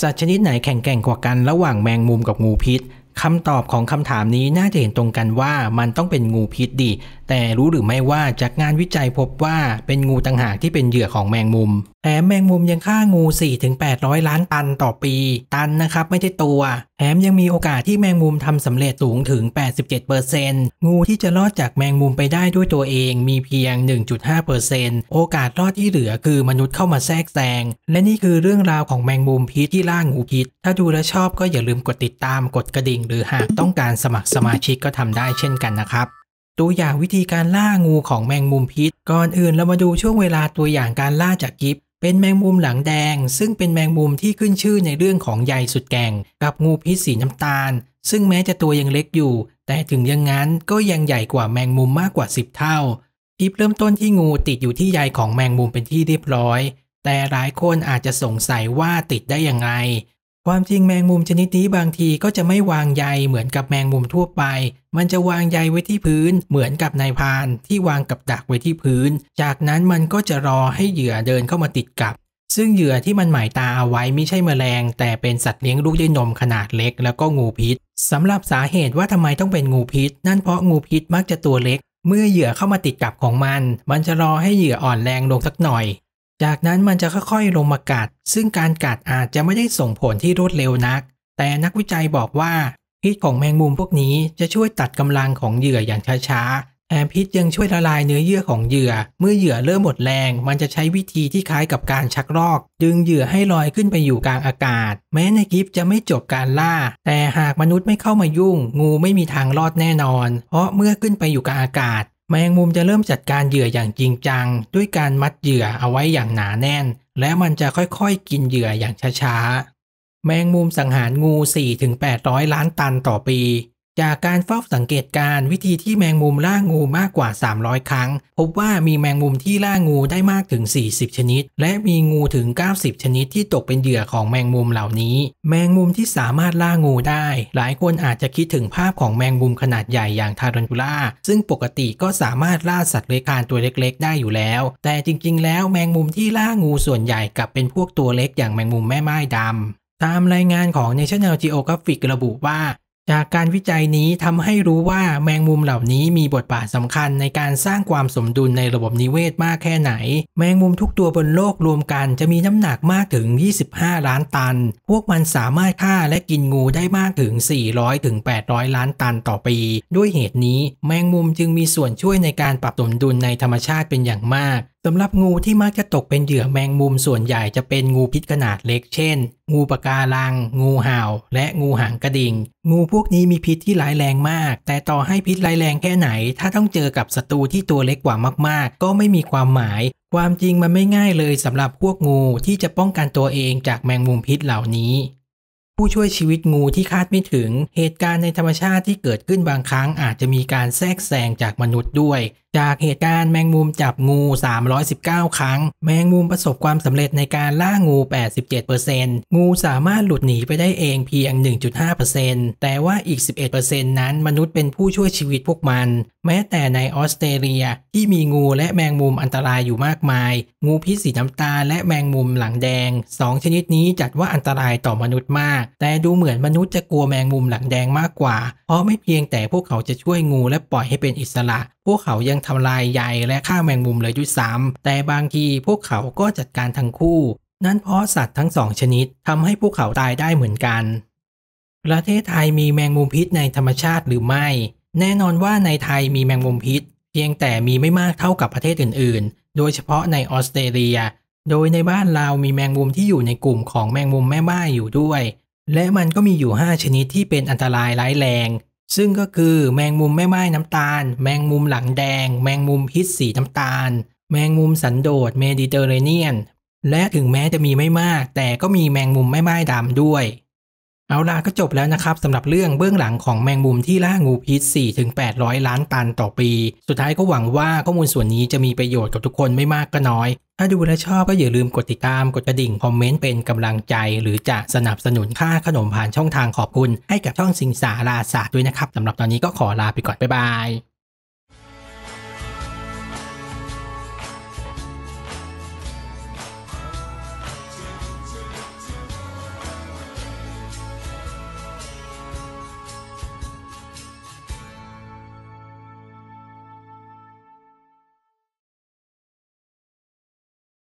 สัตว์ชนิดไหนแข็งแกร่งกว่ากันระหว่างแมงมุมกับงูพิษ คำตอบของคำถามนี้น่าจะเห็นตรงกันว่ามันต้องเป็นงูพิษดีแต่รู้หรือไม่ว่าจากงานวิจัยพบว่าเป็นงูต่างหากที่เป็นเหยื่อของแมงมุมแถมแมงมุมยังฆ่างู 4-800 ล้านตันต่อปี ตันนะครับไม่ใช่ตัว แถมยังมีโอกาสที่แมงมุมทำสำเร็จสูงถึง 87%งูที่จะรอดจากแมงมุมไปได้ด้วยตัวเองมีเพียง 1.5%โอกาสรอดที่เหลือคือมนุษย์เข้ามาแทรกแซงและนี่คือเรื่องราวของแมงมุมพิษที่ล่างูพิษถ้าดูและชอบก็อย่าลืมกดติดตามกดกระดิ่งหรือหากต้องการสมัครสมาชิกก็ทำได้เช่นกันนะครับตัวอย่างวิธีการล่างูของแมงมุมพิษ ก่อนอื่นเรามาดูช่วงเวลาตัวอย่างการล่าจากกิฟเป็นแมงมุมหลังแดง ซึ่งเป็นแมงมุมที่ขึ้นชื่อในเรื่องของใยสุดแกงกับงูพิษสีน้ำตาล ซึ่งแม้จะตัวยังเล็กอยู่ แต่ถึงอย่างนั้นก็ยังใหญ่กว่าแมงมุมมากกว่า10เท่าลิปเริ่มต้นที่งูติดอยู่ที่ใยของแมงมุมเป็นที่เรียบร้อยแต่หลายคนอาจจะสงสัยว่าติดได้ยังไงความจริงแมงมุมชนิดนี้บางทีก็จะไม่วางใยเหมือนกับแมงมุมทั่วไป มันจะวางใยไว้ที่พื้นเหมือนกับนายพานที่วางกับดักไว้ที่พื้น จากนั้นมันก็จะรอให้เหยื่อเดินเข้ามาติดกับ ซึ่งเหยื่อที่มันหมายตาเอาไว้ไม่ใช่แมลงแต่เป็นสัตว์เลี้ยงลูกด้วยนมขนาดเล็กแล้วก็งูพิษ สำหรับสาเหตุว่าทำไมต้องเป็นงูพิษนั่นเพราะงูพิษมักจะตัวเล็ก เมื่อเหยื่อเข้ามาติดกับของมัน มันจะรอให้เหยื่ออ่อนแรงลงสักหน่อยจากนั้นมันจะค่อยๆลงมากัด ซึ่งการกัดอาจจะไม่ได้ส่งผลที่รวดเร็วนัก แต่นักวิจัยบอกว่าพิษของแมงมุมพวกนี้จะช่วยตัดกำลังของเหยื่ออย่างช้าๆ แถมพิษยังช่วยละลายเนื้อเยื่อของเหยื่อ เมื่อเหยื่อเริ่มหมดแรง มันจะใช้วิธีที่คล้ายกับการชักลอกดึงเหยื่อให้ลอยขึ้นไปอยู่กลางอากาศ แม้ในคลิปจะไม่จบการล่าแต่หากมนุษย์ไม่เข้ามายุ่ง งูไม่มีทางรอดแน่นอน เพราะเมื่อขึ้นไปอยู่กลางอากาศแมงมุมจะเริ่มจัดการเหยื่ออย่างจริงจังด้วยการมัดเหยื่อเอาไว้อย่างหนาแน่นและมันจะค่อยๆกินเหยื่ออย่างช้าๆ แมงมุมสังหารงู 4-800 ล้านตันต่อปีจากการเฝ้าสังเกตการวิธีที่แมงมุมล่างูมากกว่า 300 ครั้ง พบว่ามีแมงมุมที่ล่างูได้มากถึง 40 ชนิด และมีงูถึง 90 ชนิดที่ตกเป็นเหยื่อของแมงมุมเหล่านี้ แมงมุมที่สามารถล่างูได้ หลายคนอาจจะคิดถึงภาพของแมงมุมขนาดใหญ่อย่างทารันทูล่าซึ่งปกติก็สามารถล่าสัตว์เลื้อยคลานตัวเล็กๆ ได้อยู่แล้ว แต่จริงๆ แล้วแมงมุมที่ล่างูส่วนใหญ่กลับเป็นพวกตัวเล็กอย่างแมงมุมแม่ไม้ดำตามรายงานของ National Geographic ระบุว่าจากการวิจัยนี้ทำให้รู้ว่าแมงมุมเหล่านี้มีบทบาทสำคัญในการสร้างความสมดุลในระบบนิเวศมากแค่ไหน แมงมุมทุกตัวบนโลกรวมกันจะมีน้ำหนักมากถึง 25 ล้านตัน พวกมันสามารถฆ่าและกินงูได้มากถึง 400ถึง800 ล้านตันต่อปี ด้วยเหตุนี้แมงมุมจึงมีส่วนช่วยในการปรับสมดุลในธรรมชาติเป็นอย่างมากสำหรับงูที่มักจะตกเป็นเหยื่อแมงมุมส่วนใหญ่จะเป็นงูพิษขนาดเล็ก เช่น งูปะกาลัง งูเห่าและงูหางกระดิ่ง งูพวกนี้มีพิษที่ร้ายแรงมาก แต่ต่อให้พิษร้ายแรงแค่ไหน ถ้าต้องเจอกับศัตรูที่ตัวเล็กกว่ามากๆ ก็ไม่มีความหมาย ความจริงมันไม่ง่ายเลย สำหรับพวกงูที่จะป้องกันตัวเองจากแมงมุมพิษเหล่านี้ ผู้ช่วยชีวิตงูที่คาดไม่ถึง เหตุการณ์ในธรรมชาติที่เกิดขึ้นบางครั้งอาจจะมีการแทรกแซงจากมนุษย์ด้วยจากเหตุการณ์แมงมุมจับงู 319 ครั้ง แมงมุมประสบความสำเร็จในการล่างู 87%งูสามารถหลุดหนีไปได้เองเพียง 1.5%แต่ว่าอีก 11%นั้นมนุษย์เป็นผู้ช่วยชีวิตพวกมัน แม้แต่ในออสเตรเลีย ที่มีงูและแมงมุมอันตรายอยู่มากมาย งูพิษสีน้ำตาและแมงมุมหลังแดง 2 ชนิดนี้จัดว่าอันตรายต่อมนุษย์มาก แต่ดูเหมือนมนุษย์จะกลัวแมงมุมหลังแดงมากกว่า เพราะไม่เพียงแต่พวกเขาจะช่วยงูและปล่อยให้เป็นอิสระพวกเขายังทำลายใยและฆ่าแมงมุมเลยด้วยซ้ำแต่บางทีพวกเขาก็จัดการทั้งคู่ นั่นเพราะสัตว์ทั้งสอง ชนิดทำให้พวกเขาตายได้เหมือนกัน ประเทศไทยมีแมงมุมพิษในธรรมชาติหรือไม่ แน่นอนว่าในไทยมีแมงมุมพิษ เพียงแต่มีไม่มากเท่ากับประเทศอื่นๆ โดยเฉพาะในออสเตรเลีย โดยในบ้านเรามีแมงมุมที่อยู่ในกลุ่มของแมงมุมแม่ไม้อยู่ด้วย และมันก็มีอยู่ 5 ชนิดที่เป็นอันตรายร้ายแรงซึ่งก็คือแมงมุมไม่ไม้น้ำตาล แมงมุมหลังแดง แมงมุมพิษสีน้ำตาล แมงมุมสันโดษเมดิเตอร์เรเนียนและถึงแม้จะมีไม่มาก แต่ก็มีแมงมุมไม่ไม้ดำด้วยเอาล่ะก็จบแล้วนะครับสำหรับเรื่องเบื้องหลังของแมงมุมที่ล่างูพิษ4-800 ล้านตันต่อปี สุดท้ายก็หวังว่าข้อมูลส่วนนี้จะมีประโยชน์กับทุกคนไม่มากก็น้อย ถ้าดูและชอบก็อย่าลืมกดติดตามกดกระดิ่งคอมเมนต์เป็นกำลังใจ หรือจะสนับสนุนค่าขนมผ่านช่องทางขอบคุณให้กับช่องสิงสาราศาสตร์ด้วยนะครับสำหรับตอนนี้ก็ขอลาไปก่อนบ๊ายบาย